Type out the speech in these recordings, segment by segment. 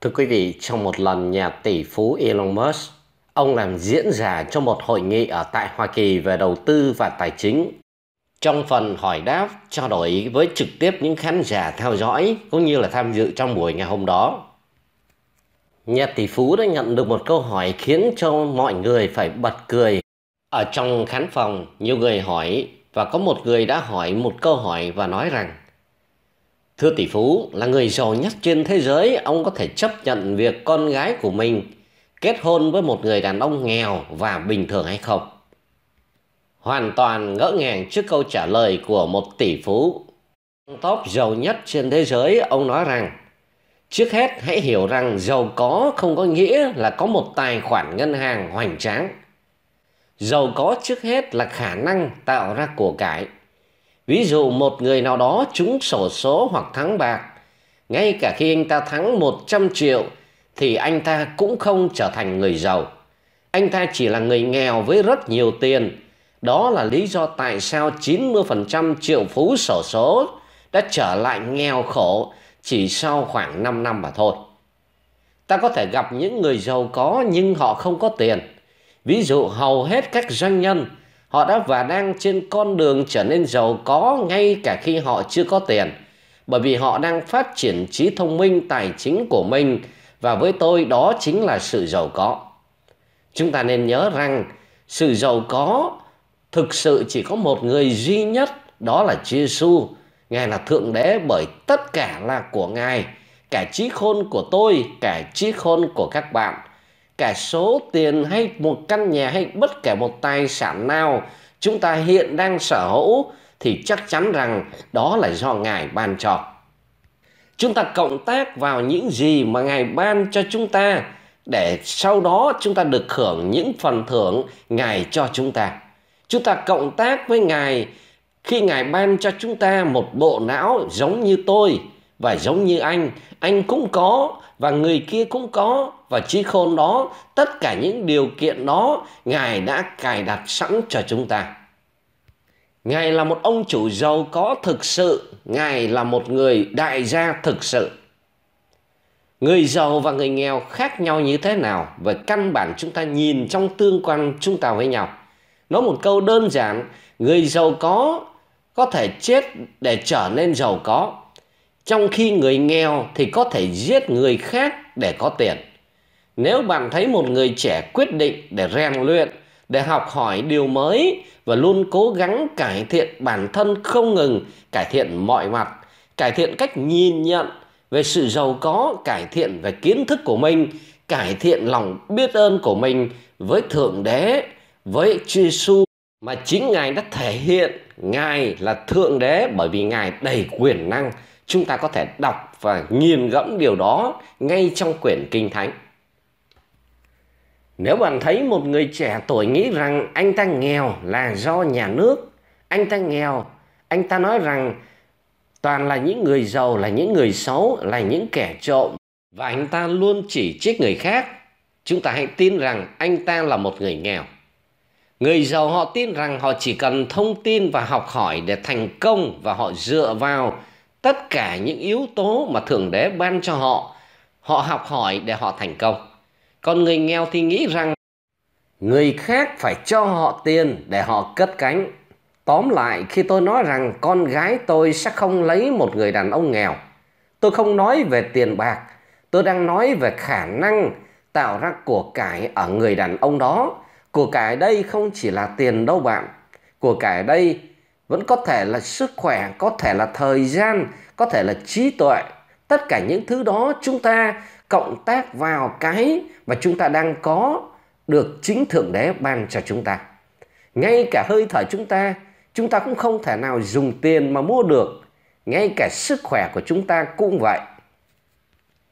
Thưa quý vị, trong một lần nhà tỷ phú Elon Musk, ông làm diễn giả cho một hội nghị ở tại Hoa Kỳ về đầu tư và tài chính. Trong phần hỏi đáp, trao đổi với trực tiếp những khán giả theo dõi cũng như là tham dự trong buổi ngày hôm đó. Nhà tỷ phú đã nhận được một câu hỏi khiến cho mọi người phải bật cười. Ở trong khán phòng, nhiều người hỏi và có một người đã hỏi một câu hỏi và nói rằng Thưa tỷ phú, là người giàu nhất trên thế giới, ông có thể chấp nhận việc con gái của mình kết hôn với một người đàn ông nghèo và bình thường hay không? Hoàn toàn ngỡ ngàng trước câu trả lời của một tỷ phú. Top giàu nhất trên thế giới, ông nói rằng Trước hết hãy hiểu rằng giàu có không có nghĩa là có một tài khoản ngân hàng hoành tráng. Giàu có trước hết là khả năng tạo ra của cải Ví dụ một người nào đó trúng sổ số hoặc thắng bạc, ngay cả khi anh ta thắng 100 triệu thì anh ta cũng không trở thành người giàu. Anh ta chỉ là người nghèo với rất nhiều tiền. Đó là lý do tại sao 90% triệu phú sổ số đã trở lại nghèo khổ chỉ sau khoảng 5 năm mà thôi. Ta có thể gặp những người giàu có nhưng họ không có tiền. Ví dụ hầu hết các doanh nhân Họ đã và đang trên con đường trở nên giàu có ngay cả khi họ chưa có tiền. Bởi vì họ đang phát triển trí thông minh tài chính của mình và với tôi đó chính là sự giàu có. Chúng ta nên nhớ rằng sự giàu có thực sự chỉ có một người duy nhất đó là Chúa Giêsu. Ngài là thượng đế bởi tất cả là của Ngài, cả trí khôn của tôi, cả trí khôn của các bạn cả số tiền hay một căn nhà hay bất kể một tài sản nào chúng ta hiện đang sở hữu thì chắc chắn rằng đó là do Ngài ban cho. Chúng ta cộng tác vào những gì mà Ngài ban cho chúng ta để sau đó chúng ta được hưởng những phần thưởng Ngài cho chúng ta. Chúng ta cộng tác với Ngài khi Ngài ban cho chúng ta một bộ não giống như tôi và giống như anh anh cũng có và người kia cũng có và trí khôn đó tất cả những điều kiện đó ngài đã cài đặt sẵn cho chúng ta ngài là một ông chủ giàu có thực sự ngài là một người đại gia thực sự người giàu và người nghèo khác nhau như thế nào về căn bản chúng ta nhìn trong tương quan chúng ta với nhau nói một câu đơn giản người giàu có có thể chết để trở nên giàu có trong khi người nghèo thì có thể giết người khác để có tiền nếu bạn thấy một người trẻ quyết định để rèn luyện để học hỏi điều mới và luôn cố gắng cải thiện bản thân không ngừng cải thiện mọi mặt cải thiện cách nhìn nhận về sự giàu có cải thiện về kiến thức của mình cải thiện lòng biết ơn của mình với thượng đế với Chúa Giêsu mà chính ngài đã thể hiện ngài là thượng đế bởi vì ngài đầy quyền năng chúng ta có thể đọc và nghiền ngẫm điều đó ngay trong quyển kinh thánh nếu bạn thấy một người trẻ tuổi nghĩ rằng anh ta nghèo là do nhà nước anh ta nghèo anh ta nói rằng toàn là những người giàu là những người xấu là những kẻ trộm và anh ta luôn chỉ trích người khác chúng ta hãy tin rằng anh ta là một người nghèo người giàu họ tin rằng họ chỉ cần thông tin và học hỏi để thành công và họ dựa vào tất cả những yếu tố mà thượng đế ban cho họ họ học hỏi để họ thành công còn người nghèo thì nghĩ rằng người khác phải cho họ tiền để họ cất cánh tóm lại khi tôi nói rằng con gái tôi sẽ không lấy một người đàn ông nghèo tôi không nói về tiền bạc tôi đang nói về khả năng tạo ra của cải ở người đàn ông đó của cải đây không chỉ là tiền đâu bạn của cải đây vẫn có thể là sức khỏe có thể là thời gian có thể là trí tuệ tất cả những thứ đó chúng ta cộng tác vào cái mà chúng ta đang có được chính thượng đế ban cho chúng ta ngay cả hơi thở chúng ta chúng ta cũng không thể nào dùng tiền mà mua được ngay cả sức khỏe của chúng ta cũng vậy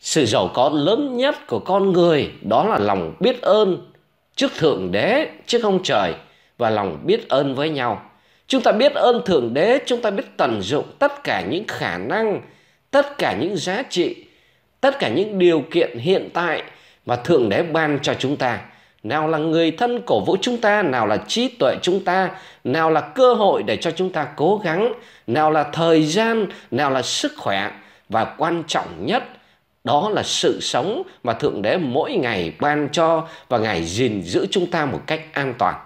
sự giàu có lớn nhất của con người đó là lòng biết ơn trước thượng đế trước ông trời và lòng biết ơn với nhau Chúng ta biết ơn Thượng Đế, chúng ta biết tận dụng tất cả những khả năng, tất cả những giá trị, tất cả những điều kiện hiện tại mà Thượng Đế ban cho chúng ta. Nào là người thân cổ vũ chúng ta, nào là trí tuệ chúng ta, nào là cơ hội để cho chúng ta cố gắng, nào là thời gian, nào là sức khỏe. Và quan trọng nhất đó là sự sống mà Thượng Đế mỗi ngày ban cho và Ngài gìn giữ chúng ta một cách an toàn.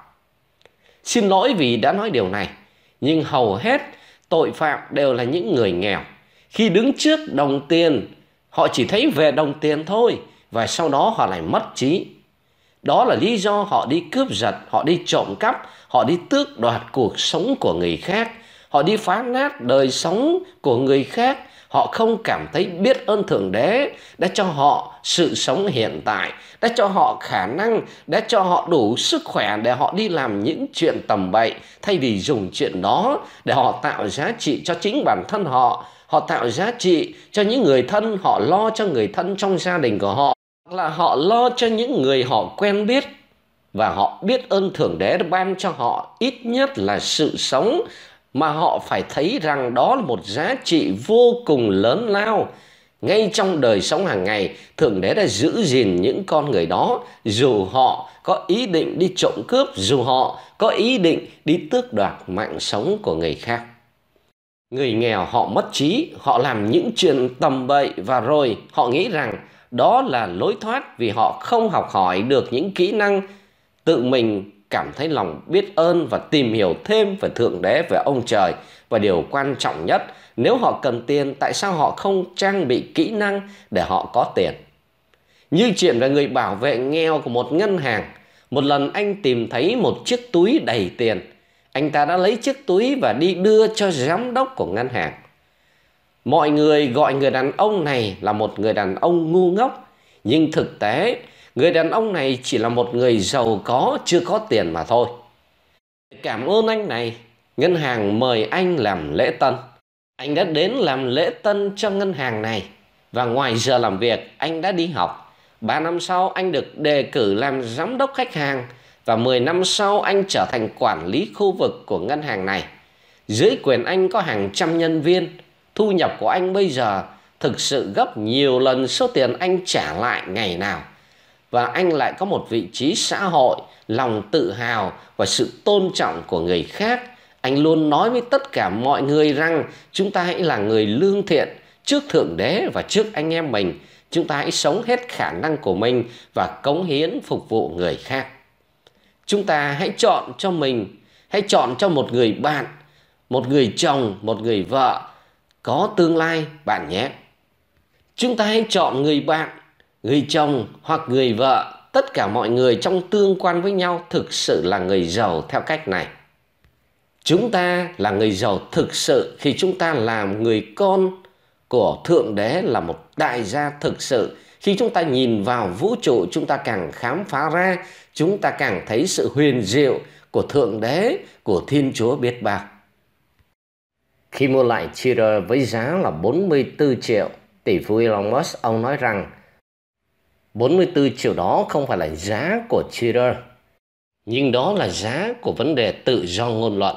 Xin lỗi vì đã nói điều này, nhưng hầu hết tội phạm đều là những người nghèo. Khi đứng trước đồng tiền, họ chỉ thấy về đồng tiền thôi và sau đó họ lại mất trí. Đó là lý do họ đi cướp giật, họ đi trộm cắp, họ đi tước đoạt cuộc sống của người khác, họ đi phá nát đời sống của người khác họ không cảm thấy biết ơn thượng đế đã cho họ sự sống hiện tại đã cho họ khả năng đã cho họ đủ sức khỏe để họ đi làm những chuyện tầm bậy thay vì dùng chuyện đó để họ tạo giá trị cho chính bản thân họ họ tạo giá trị cho những người thân họ lo cho người thân trong gia đình của họ là họ lo cho những người họ quen biết và họ biết ơn thượng đế ban cho họ ít nhất là sự sống mà họ phải thấy rằng đó là một giá trị vô cùng lớn lao ngay trong đời sống hàng ngày thượng đế đã giữ gìn những con người đó dù họ có ý định đi trộm cướp dù họ có ý định đi tước đoạt mạng sống của người khác người nghèo họ mất trí họ làm những chuyện tầm bậy và rồi họ nghĩ rằng đó là lối thoát vì họ không học hỏi được những kỹ năng tự mình cảm thấy lòng biết ơn và tìm hiểu thêm về thượng đế về ông trời và điều quan trọng nhất nếu họ cần tiền tại sao họ không trang bị kỹ năng để họ có tiền như chuyện về người bảo vệ nghèo của một ngân hàng một lần anh tìm thấy một chiếc túi đầy tiền anh ta đã lấy chiếc túi và đi đưa cho giám đốc của ngân hàng mọi người gọi người đàn ông này là một người đàn ông ngu ngốc nhưng thực tế người đàn ông này chỉ là một người giàu có chưa có tiền mà thôi cảm ơn anh này ngân hàng mời anh làm lễ tân anh đã đến làm lễ tân cho ngân hàng này và ngoài giờ làm việc anh đã đi học 3 năm sau anh được đề cử làm giám đốc khách hàng và 10 năm sau anh trở thành quản lý khu vực của ngân hàng này. Dưới quyền anh có hàng trăm nhân viên, thu nhập của anh bây giờ thực sự gấp nhiều lần số tiền anh trả lại ngày nào và anh lại có một vị trí xã hội lòng tự hào và sự tôn trọng của người khác anh luôn nói với tất cả mọi người rằng chúng ta hãy là người lương thiện trước thượng đế và trước anh em mình chúng ta hãy sống hết khả năng của mình và cống hiến phục vụ người khác chúng ta hãy chọn cho mình hãy chọn cho một người bạn một người chồng một người vợ có tương lai bạn nhé chúng ta hãy chọn người bạn người chồng hoặc người vợ tất cả mọi người trong tương quan với nhau thực sự là người giàu theo cách này chúng ta là người giàu thực sự khi chúng ta làm người con của thượng đế là một đại gia thực sự khi chúng ta nhìn vào vũ trụ chúng ta càng khám phá ra chúng ta càng thấy sự huyền diệu của thượng đế của thiên chúa biết bao khi mua lại Twitter với giá là 44 triệu tỷ phú Elon Musk ông nói rằng 44 triệu đó không phải là giá của Twitter, nhưng đó là giá của vấn đề tự do ngôn luận